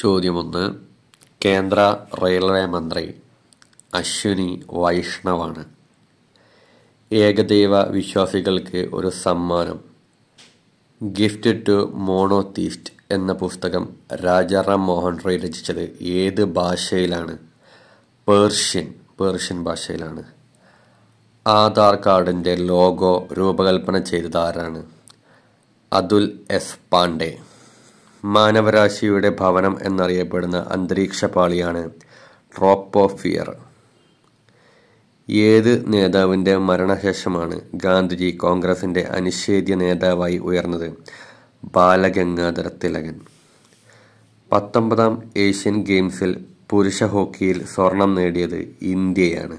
ചോദ്യമൊന്ന് കേന്ദ്ര റെയിൽവേ മന്ത്രി അശ്വിനി വൈഷ്ണവാണ് ഏകദൈവ വിശ്വാസികൾക്ക് ഒരു സമ്മാനം ഗിഫ്റ്റ് ടു മോണോതീസ്റ്റ് എന്ന പുസ്തകം രാജാറാം മോഹൻ റോയ് രചിച്ചത് ഏത് ഭാഷയിലാണ് പേർഷ്യൻ പേർഷ്യൻ ഭാഷയിലാണ് ആധാർ കാർഡിൻ്റെ ലോഗോ രൂപകൽപ്പന ചെയ്തത് ആരാണ് അതുൽ എസ് പാണ്ഡേ മാനവരാശിയുടെ ഭവനം എന്നറിയപ്പെടുന്ന അന്തരീക്ഷപാളിയാണ് ട്രോപ്പോഫിയർ ഏത് നേതാവിൻ്റെ മരണശേഷമാണ് ഗാന്ധിജി കോൺഗ്രസിൻ്റെ അനിഷേധ്യ നേതാവായി ഉയർന്നത് ബാലഗംഗാധര തിലകൻ പത്തൊമ്പതാം ഏഷ്യൻ ഗെയിംസിൽ പുരുഷ ഹോക്കിയിൽ സ്വർണം നേടിയത് ഇന്ത്യയാണ്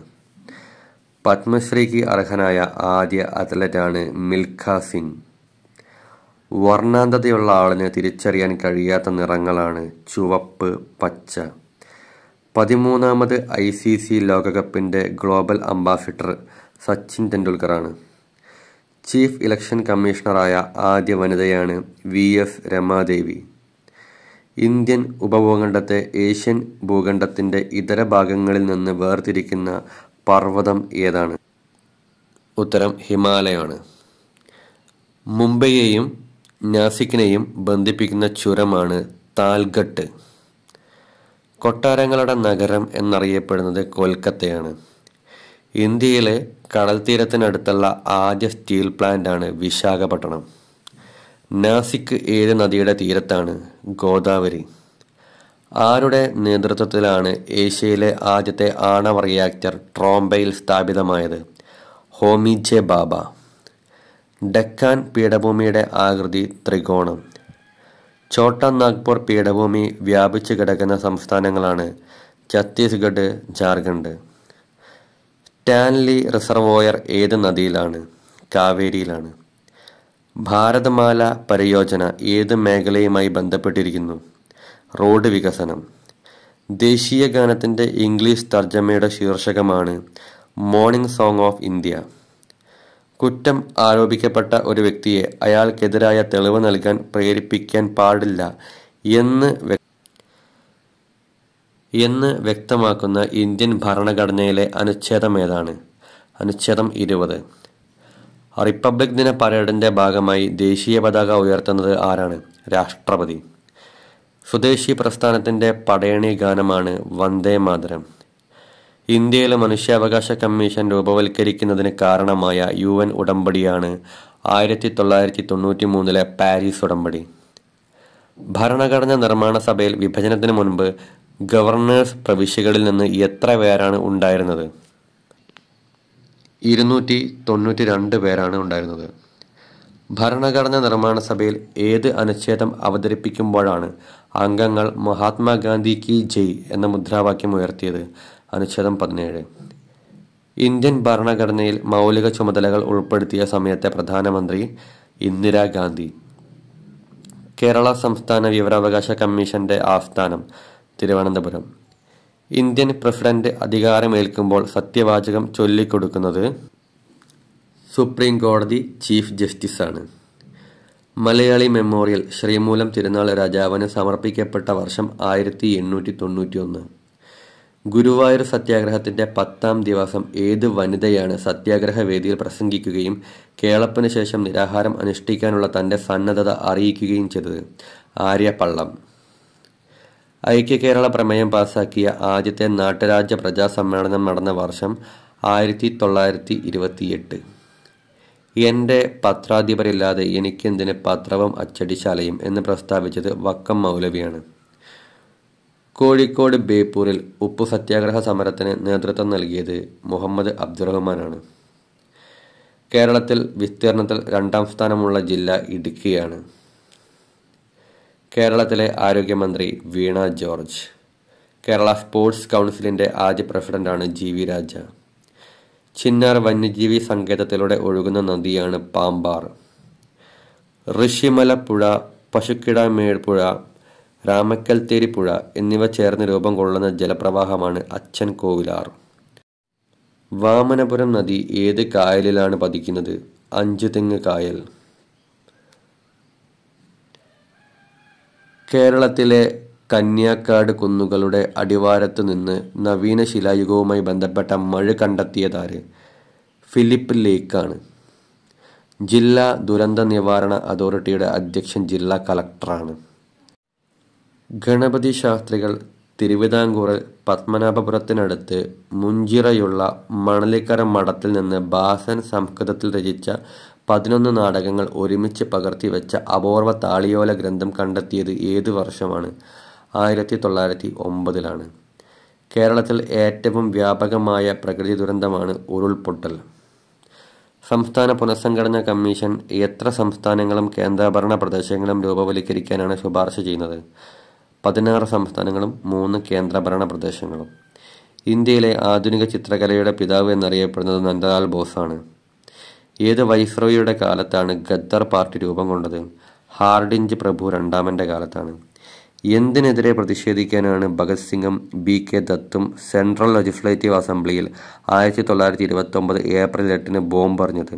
പത്മശ്രീക്ക് അർഹനായ ആദ്യ അത്ലറ്റാണ് മിൽഖ സിംഗ് വർണ്ണാന്തതയുള്ള ആളിന് തിരിച്ചറിയാൻ കഴിയാത്ത നിറങ്ങളാണ് ചുവപ്പ് പച്ച പതിമൂന്നാമത് ഐ സി സി ലോകകപ്പിൻ്റെ ഗ്ലോബൽ അംബാസിഡർ സച്ചിൻ ടെണ്ടുൽക്കറാണ് ചീഫ് ഇലക്ഷൻ കമ്മീഷണറായ ആദ്യ വനിതയാണ് വി എസ് രമാദേവി ഇന്ത്യൻ ഉപഭൂഖണ്ഡത്തെ ഏഷ്യൻ ഭൂഖണ്ഡത്തിൻ്റെ ഇതര ഭാഗങ്ങളിൽ നിന്ന് വേർതിരിക്കുന്ന പർവ്വതം ഏതാണ് ഉത്തരം ഹിമാലയമാണ് മുംബൈയെയും നാസിക്കിനെയും ബന്ധിപ്പിക്കുന്ന ചുരമാണ് താൽഗട്ട് കൊട്ടാരങ്ങളുടെ നഗരം എന്നറിയപ്പെടുന്നത് കൊൽക്കത്തയാണ് ഇന്ത്യയിലെ കടൽത്തീരത്തിനടുത്തുള്ള ആദ്യ സ്റ്റീൽ പ്ലാന്റാണ് വിശാഖപട്ടണം നാസിക്ക് ഏത് നദിയുടെ തീരത്താണ് ഗോദാവരി ആരുടെ നേതൃത്വത്തിലാണ് ഏഷ്യയിലെ ആദ്യത്തെ ആണവ റിയാക്ടർ ട്രോംബയിൽ സ്ഥാപിതമായത് ഹോമിജെ ബാബ ഡെക്കാൻ പീഠഭൂമിയുടെ ആകൃതി ത്രികോണം ഛോട്ട നാഗ്പൂർ പീഠഭൂമി വ്യാപിച്ചു കിടക്കുന്ന സംസ്ഥാനങ്ങളാണ് ഛത്തീസ്ഗഡ് ജാർഖണ്ഡ് സ്റ്റാൻലി റിസർവോയർ ഏത് നദിയിലാണ് കാവേരിയിലാണ് ഭാരതമാല പരിയോജന ഏത് മേഖലയുമായി ബന്ധപ്പെട്ടിരിക്കുന്നു റോഡ് വികസനം ദേശീയ ഗാനത്തിൻ്റെ ഇംഗ്ലീഷ് തർജ്ജമയുടെ ശീർഷകമാണ് മോർണിംഗ് സോങ് ഓഫ് ഇന്ത്യ കുറ്റം ആരോപിക്കപ്പെട്ട ഒരു വ്യക്തിയെ അയാൾക്കെതിരായ തെളിവ് നൽകാൻ പ്രേരിപ്പിക്കാൻ പാടില്ല എന്ന് എന്ന് വ്യക്തമാക്കുന്ന ഇന്ത്യൻ ഭരണഘടനയിലെ അനുച്ഛേദം ഏതാണ് അനുച്ഛേദം ഇരുപത് റിപ്പബ്ലിക് ദിന പരേഡിൻ്റെ ഭാഗമായി ദേശീയ പതാക ഉയർത്തുന്നത് ആരാണ് രാഷ്ട്രപതി സ്വദേശി പ്രസ്ഥാനത്തിന്റെ പടയണി ഗാനമാണ് വന്ദേ മാതരം ഇന്ത്യയിലെ മനുഷ്യാവകാശ കമ്മീഷൻ രൂപവൽക്കരിക്കുന്നതിന് കാരണമായ യു എൻ ഉടമ്പടിയാണ് ആയിരത്തി തൊള്ളായിരത്തി തൊണ്ണൂറ്റി മൂന്നിലെ പാരീസ് ഉടമ്പടി ഭരണഘടന നിർമ്മാണ സഭയിൽ വിഭജനത്തിന് മുൻപ് ഗവർണേഴ്സ് പ്രവിശ്യകളിൽ നിന്ന് എത്ര പേരാണ് ഉണ്ടായിരുന്നത് ഇരുന്നൂറ്റി തൊണ്ണൂറ്റി രണ്ട് പേരാണ് ഉണ്ടായിരുന്നത് ഭരണഘടന നിർമ്മാണ സഭയിൽ ഏത് അനുച്ഛേദം അവതരിപ്പിക്കുമ്പോഴാണ് അംഗങ്ങൾ മഹാത്മാഗാന്ധി കി ജയ് എന്ന മുദ്രാവാക്യം ഉയർത്തിയത് അനുച്ഛേദം പതിനേഴ് ഇന്ത്യൻ ഭരണഘടനയിൽ മൗലിക ചുമതലകൾ ഉൾപ്പെടുത്തിയ സമയത്തെ പ്രധാനമന്ത്രി ഇന്ദിരാഗാന്ധി കേരള സംസ്ഥാന വിവരാവകാശ കമ്മീഷന്റെ ആസ്ഥാനം തിരുവനന്തപുരം ഇന്ത്യൻ പ്രസിഡന്റ് അധികാരമേൽക്കുമ്പോൾ സത്യവാചകം ചൊല്ലിക്കൊടുക്കുന്നത് സുപ്രീം കോടതി ചീഫ് ജസ്റ്റിസാണ് മലയാളി മെമ്മോറിയൽ ശ്രീമൂലം തിരുനാൾ രാജാവിന് സമർപ്പിക്കപ്പെട്ട വർഷം ആയിരത്തി എണ്ണൂറ്റി തൊണ്ണൂറ്റി ഒന്ന് ഗുരുവായൂർ സത്യാഗ്രഹത്തിന്റെ പത്താം ദിവസം ഏത് വനിതയാണ് സത്യാഗ്രഹ വേദിയിൽ പ്രസംഗിക്കുകയും കേളപ്പിന് ശേഷം നിരാഹാരം അനുഷ്ഠിക്കാനുള്ള തന്റെ സന്നദ്ധത അറിയിക്കുകയും ചെയ്തത് ആര്യപള്ളം ഐക്യ കേരള പ്രമേയം പാസാക്കിയ ആദ്യത്തെ നാട്ടുരാജ്യ പ്രജാസമ്മേളനം നടന്ന വർഷം ആയിരത്തി തൊള്ളായിരത്തി ഇരുപത്തിയെട്ട് എൻ്റെ പത്രാധിപരില്ലാതെ എനിക്കെന്തിന് പത്രവും അച്ചടിശാലയും എന്ന് പ്രസ്താവിച്ചത് വക്കം മൗലവിയാണ് കോഴിക്കോട് ബേപ്പൂരിൽ ഉപ്പു സത്യാഗ്രഹ സമരത്തിന് നേതൃത്വം നൽകിയത് മുഹമ്മദ് അബ്ദുറഹ്മാനാണ് കേരളത്തിൽ വിസ്തീർണത്തിൽ രണ്ടാം സ്ഥാനമുള്ള ജില്ല ഇടുക്കിയാണ് കേരളത്തിലെ ആരോഗ്യമന്ത്രി വീണ ജോർജ് കേരള സ്പോർട്സ് കൗൺസിലിൻ്റെ ആദ്യ പ്രസിഡന്റാണ് ജി വി രാജ ചിന്നാർ വന്യജീവി സങ്കേതത്തിലൂടെ ഒഴുകുന്ന നദിയാണ് പാമ്പാർ ഋഷിമല പുഴ പശുക്കിടാമേഴ്പുഴ രാമക്കൽത്തേരിപ്പുഴ എന്നിവ ചേർന്ന് രൂപം കൊള്ളുന്ന ജലപ്രവാഹമാണ് അച്ഛൻ കോവിലാർ വാമനപുരം നദി ഏത് കായലിലാണ് പതിക്കുന്നത് തെങ്ങ് കായൽ കേരളത്തിലെ കന്യാക്കാട് കുന്നുകളുടെ അടിവാരത്ത് നിന്ന് നവീന ശിലായുഗവുമായി ബന്ധപ്പെട്ട മഴ കണ്ടെത്തിയതാര് ഫിലിപ്പ് ലേക്കാണ് ജില്ലാ ദുരന്ത നിവാരണ അതോറിറ്റിയുടെ അധ്യക്ഷൻ ജില്ലാ കളക്ടറാണ് ഗണപതി ശാസ്ത്രികൾ തിരുവിതാംകൂറിൽ പത്മനാഭപുരത്തിനടുത്ത് മുഞ്ചിറയുള്ള മണലിക്കര മഠത്തിൽ നിന്ന് ബാസൻ സംസ്കൃതത്തിൽ രചിച്ച പതിനൊന്ന് നാടകങ്ങൾ ഒരുമിച്ച് പകർത്തി വെച്ച അപൂർവ താളിയോല ഗ്രന്ഥം കണ്ടെത്തിയത് ഏത് വർഷമാണ് ആയിരത്തി തൊള്ളായിരത്തി ഒമ്പതിലാണ് കേരളത്തിൽ ഏറ്റവും വ്യാപകമായ പ്രകൃതി ദുരന്തമാണ് ഉരുൾപൊട്ടൽ സംസ്ഥാന പുനഃസംഘടന കമ്മീഷൻ എത്ര സംസ്ഥാനങ്ങളും കേന്ദ്രഭരണ പ്രദേശങ്ങളും രൂപവൽക്കരിക്കാനാണ് ശുപാർശ ചെയ്യുന്നത് പതിനാറ് സംസ്ഥാനങ്ങളും മൂന്ന് കേന്ദ്രഭരണ പ്രദേശങ്ങളും ഇന്ത്യയിലെ ആധുനിക ചിത്രകലയുടെ പിതാവ് എന്നറിയപ്പെടുന്നത് നന്ദലാൽ ബോസാണ് ഏത് വൈസ്രോയിയുടെ കാലത്താണ് ഗദ്ദർ പാർട്ടി രൂപം കൊണ്ടത് ഹാർഡിഞ്ച് പ്രഭു രണ്ടാമൻ്റെ കാലത്താണ് എന്തിനെതിരെ പ്രതിഷേധിക്കാനാണ് ഭഗത് സിംഗും ബി കെ ദത്തും സെൻട്രൽ ലെജിസ്ലേറ്റീവ് അസംബ്ലിയിൽ ആയിരത്തി തൊള്ളായിരത്തി ഇരുപത്തൊമ്പത് ഏപ്രിൽ എട്ടിന് ബോംബെറിഞ്ഞത്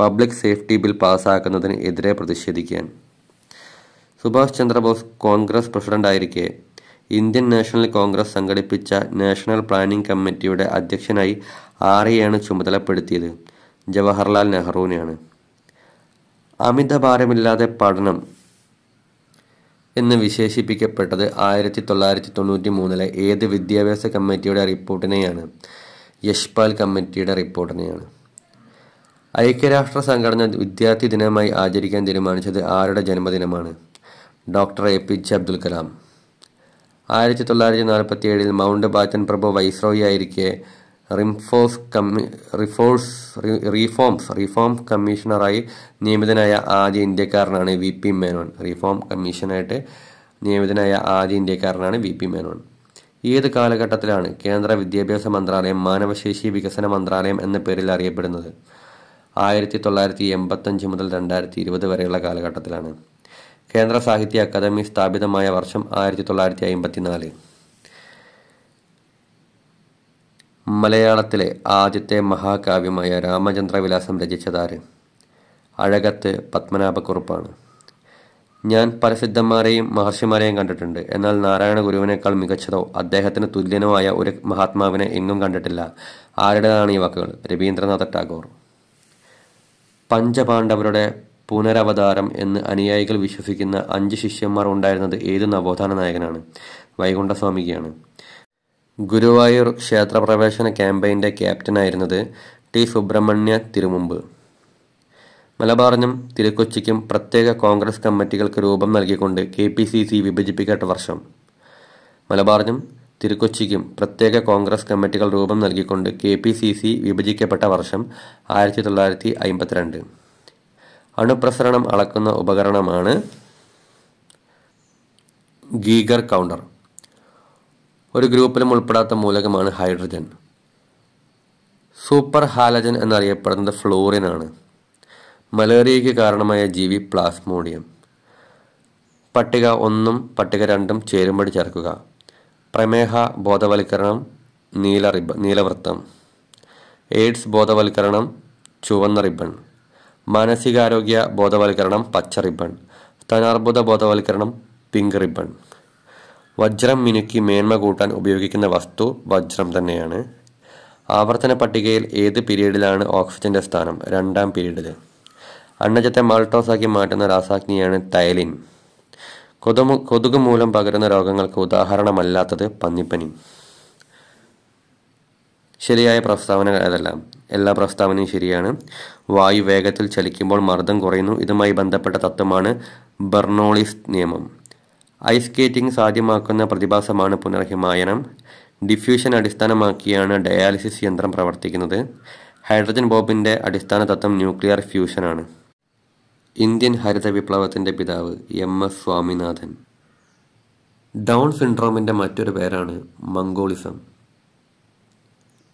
പബ്ലിക് സേഫ്റ്റി ബിൽ പാസ്സാക്കുന്നതിന് എതിരെ പ്രതിഷേധിക്കാൻ സുഭാഷ് ചന്ദ്രബോസ് കോൺഗ്രസ് പ്രസിഡന്റായിരിക്കെ ഇന്ത്യൻ നാഷണൽ കോൺഗ്രസ് സംഘടിപ്പിച്ച നാഷണൽ പ്ലാനിംഗ് കമ്മിറ്റിയുടെ അധ്യക്ഷനായി ആരെയാണ് ചുമതലപ്പെടുത്തിയത് ജവഹർലാൽ നെഹ്റുവിനെയാണ് അമിത ഭാരമില്ലാതെ പഠനം എന്ന് വിശേഷിപ്പിക്കപ്പെട്ടത് ആയിരത്തി തൊള്ളായിരത്തി തൊണ്ണൂറ്റി മൂന്നിലെ ഏത് വിദ്യാഭ്യാസ കമ്മിറ്റിയുടെ റിപ്പോർട്ടിനെയാണ് യശ്പാൽ കമ്മിറ്റിയുടെ റിപ്പോർട്ടിനെയാണ് ഐക്യരാഷ്ട്ര സംഘടന വിദ്യാർത്ഥി ദിനമായി ആചരിക്കാൻ തീരുമാനിച്ചത് ആരുടെ ജന്മദിനമാണ് doctor A P J Abdul Kalam ആയിരത്തി തൊള്ളായിരത്തി നാൽപ്പത്തി ഏഴിൽ മൗണ്ട് ബാറ്റൻ പ്രഭു ആയിരിക്കെ റിംഫോസ് കമ്മി റിഫോഴ്സ് റീഫോംസ് റീഫോം കമ്മീഷണറായി നിയമിതനായ ആദ്യ ഇന്ത്യക്കാരനാണ് വി പി മേനോൻ റീഫോം കമ്മീഷനായിട്ട് നിയമിതനായ ആദ്യ ഇന്ത്യക്കാരനാണ് വി പി മേനോൻ ഏത് കാലഘട്ടത്തിലാണ് കേന്ദ്ര വിദ്യാഭ്യാസ മന്ത്രാലയം മാനവശേഷി വികസന മന്ത്രാലയം എന്ന പേരിൽ അറിയപ്പെടുന്നത് ആയിരത്തി തൊള്ളായിരത്തി എൺപത്തഞ്ച് മുതൽ രണ്ടായിരത്തി ഇരുപത് വരെയുള്ള കാലഘട്ടത്തിലാണ് കേന്ദ്ര സാഹിത്യ അക്കാദമി സ്ഥാപിതമായ വർഷം ആയിരത്തി തൊള്ളായിരത്തി അമ്പത്തിനാല് മലയാളത്തിലെ ആദ്യത്തെ മഹാകാവ്യമായ രാമചന്ദ്രവിലാസം രചിച്ചതാര് അഴകത്ത് പത്മനാഭക്കുറുപ്പാണ് ഞാൻ പരസിദ്ധന്മാരെയും മഹർഷിമാരെയും കണ്ടിട്ടുണ്ട് എന്നാൽ നാരായണ ഗുരുവിനേക്കാൾ മികച്ചതോ അദ്ദേഹത്തിന് തുല്യനോ ആയ ഒരു മഹാത്മാവിനെ എങ്ങും കണ്ടിട്ടില്ല ആരുടേതാണ് ഈ വാക്കുകൾ രവീന്ദ്രനാഥ ടാഗോർ പഞ്ചപാണ്ഡവരുടെ പുനരവതാരം എന്ന് അനുയായികൾ വിശ്വസിക്കുന്ന അഞ്ച് ശിഷ്യന്മാർ ഉണ്ടായിരുന്നത് ഏത് നവോത്ഥാന നായകനാണ് വൈകുണ്ഠസ്വാമിക്കാണ് ഗുരുവായൂർ ക്ഷേത്രപ്രവേശന ക്യാമ്പയിൻ്റെ ക്യാപ്റ്റനായിരുന്നത് ടി സുബ്രഹ്മണ്യ തിരുമുമ്പ് മലബാറിനും തിരുക്കൊച്ചിക്കും പ്രത്യേക കോൺഗ്രസ് കമ്മിറ്റികൾക്ക് രൂപം നൽകിക്കൊണ്ട് കെ പി സി സി വിഭജിപ്പിക്കേണ്ട വർഷം മലബാറിനും തിരുക്കൊച്ചിക്കും പ്രത്യേക കോൺഗ്രസ് കമ്മിറ്റികൾ രൂപം നൽകിക്കൊണ്ട് കെ പി സി സി വിഭജിക്കപ്പെട്ട വർഷം ആയിരത്തി തൊള്ളായിരത്തി അയിമ്പത്തിരണ്ട് അണുപ്രസരണം അളക്കുന്ന ഉപകരണമാണ് ഗീഗർ കൗണ്ടർ ഒരു ഗ്രൂപ്പിലും ഉൾപ്പെടാത്ത മൂലകമാണ് ഹൈഡ്രജൻ സൂപ്പർ ഹാലജൻ എന്നറിയപ്പെടുന്നത് ഫ്ലോറിൻ ആണ് മലേറിയയ്ക്ക് കാരണമായ ജീവി പ്ലാസ്മോഡിയം പട്ടിക ഒന്നും പട്ടിക രണ്ടും ചേരുമ്പടി ചേർക്കുക പ്രമേഹ ബോധവൽക്കരണം നീല റിബ നീലവൃത്തം എയ്ഡ്സ് ബോധവൽക്കരണം ചുവന്ന റിബൺ മാനസികാരോഗ്യ ബോധവൽക്കരണം പച്ച റിബൺ സ്തനാർബുദ ബോധവൽക്കരണം പിങ്ക് റിബൺ വജ്രം മിനുക്കി മേന്മ കൂട്ടാൻ ഉപയോഗിക്കുന്ന വസ്തു വജ്രം തന്നെയാണ് ആവർത്തന പട്ടികയിൽ ഏത് പീരീഡിലാണ് ഓക്സിജന്റെ സ്ഥാനം രണ്ടാം പീരീഡിൽ അന്നജത്തെ മാൾട്ടോസാക്കി മാറ്റുന്ന രാസാജ്ഞിയാണ് തൈലിൻ കൊതുമു കൊതുക് മൂലം പകരുന്ന രോഗങ്ങൾക്ക് ഉദാഹരണമല്ലാത്തത് പന്നിപ്പനി ശരിയായ പ്രസ്താവന അതല്ല എല്ലാ പ്രസ്താവനയും ശരിയാണ് വായു വേഗത്തിൽ ചലിക്കുമ്പോൾ മർദ്ദം കുറയുന്നു ഇതുമായി ബന്ധപ്പെട്ട തത്വമാണ് ബെർണോളിസ് നിയമം ഐസ് സ്കേറ്റിംഗ് സാധ്യമാക്കുന്ന പ്രതിഭാസമാണ് പുനർഹിമായനം ഡിഫ്യൂഷൻ അടിസ്ഥാനമാക്കിയാണ് ഡയാലിസിസ് യന്ത്രം പ്രവർത്തിക്കുന്നത് ഹൈഡ്രജൻ ബോബിൻ്റെ അടിസ്ഥാന തത്വം ന്യൂക്ലിയർ ഫ്യൂഷനാണ് ഇന്ത്യൻ ഹരിത വിപ്ലവത്തിൻ്റെ പിതാവ് എം എസ് സ്വാമിനാഥൻ ഡൗൺ സിൻഡ്രോമിൻ്റെ മറ്റൊരു പേരാണ് മംഗോളിസം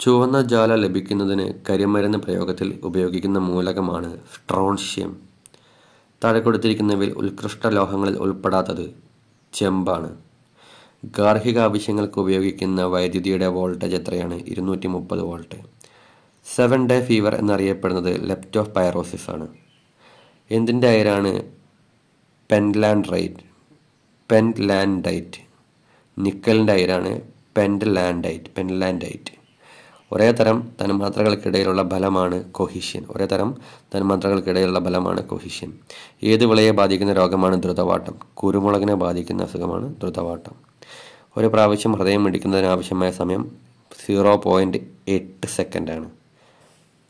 ചുവന്ന ജ്വാല ലഭിക്കുന്നതിന് കരിമരുന്ന് പ്രയോഗത്തിൽ ഉപയോഗിക്കുന്ന മൂലകമാണ് സ്ട്രോൺഷ്യം താഴെ കൊടുത്തിരിക്കുന്നവയിൽ ഉത്കൃഷ്ട ലോഹങ്ങളിൽ ഉൾപ്പെടാത്തത് ചെമ്പാണ് ഗാർഹിക ആവശ്യങ്ങൾക്ക് ഉപയോഗിക്കുന്ന വൈദ്യുതിയുടെ വോൾട്ടേജ് എത്രയാണ് ഇരുന്നൂറ്റി മുപ്പത് വോൾട്ട് സെവൻ ഡേ ഫീവർ എന്നറിയപ്പെടുന്നത് ലെപ്റ്റോഫ് പൈറോസിസ് ആണ് എന്തിൻ്റെ അയരാണ് പെൻലാൻഡ് റൈറ്റ് പെൻലാൻഡൈറ്റ് നിക്കലിൻ്റെ അയരാണ് ലാൻഡൈറ്റ് പെൻലാൻഡൈറ്റ് ഒരേ തരം തന്മാത്രകൾക്കിടയിലുള്ള ബലമാണ് കൊഹിഷ്യൻ ഒരേ തരം തന്മാത്രകൾക്കിടയിലുള്ള ബലമാണ് കൊഹിഷ്യൻ ഏത് വിളയെ ബാധിക്കുന്ന രോഗമാണ് ദ്രുതവാട്ടം കുരുമുളകിനെ ബാധിക്കുന്ന അസുഖമാണ് ദ്രുതവാട്ടം ഒരു പ്രാവശ്യം ഹൃദയം മിടിക്കുന്നതിന് ആവശ്യമായ സമയം സീറോ പോയിൻറ്റ് എട്ട് സെക്കൻഡാണ്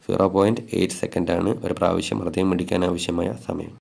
സീറോ പോയിൻറ്റ് എയ്റ്റ് സെക്കൻഡാണ് ഒരു പ്രാവശ്യം ഹൃദയം മിടിക്കാൻ ആവശ്യമായ സമയം